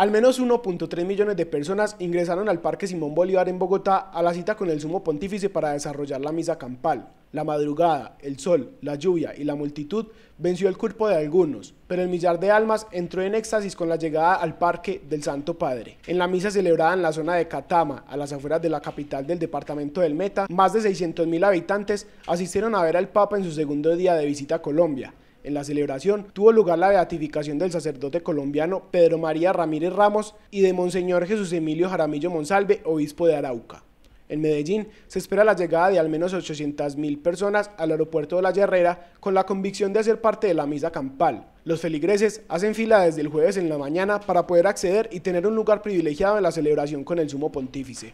Al menos 1.3 millones de personas ingresaron al Parque Simón Bolívar en Bogotá a la cita con el Sumo Pontífice para desarrollar la misa campal. La madrugada, el sol, la lluvia y la multitud venció el cuerpo de algunos, pero el millar de almas entró en éxtasis con la llegada al Parque del Santo Padre. En la misa celebrada en la zona de Catama, a las afueras de la capital del departamento del Meta, más de 600.000 habitantes asistieron a ver al Papa en su segundo día de visita a Colombia. En la celebración tuvo lugar la beatificación del sacerdote colombiano Pedro María Ramírez Ramos y de Monseñor Jesús Emilio Jaramillo Monsalve, obispo de Arauca. En Medellín se espera la llegada de al menos 800.000 personas al aeropuerto de La Herrera con la convicción de hacer parte de la misa campal. Los feligreses hacen fila desde el jueves en la mañana para poder acceder y tener un lugar privilegiado en la celebración con el sumo pontífice.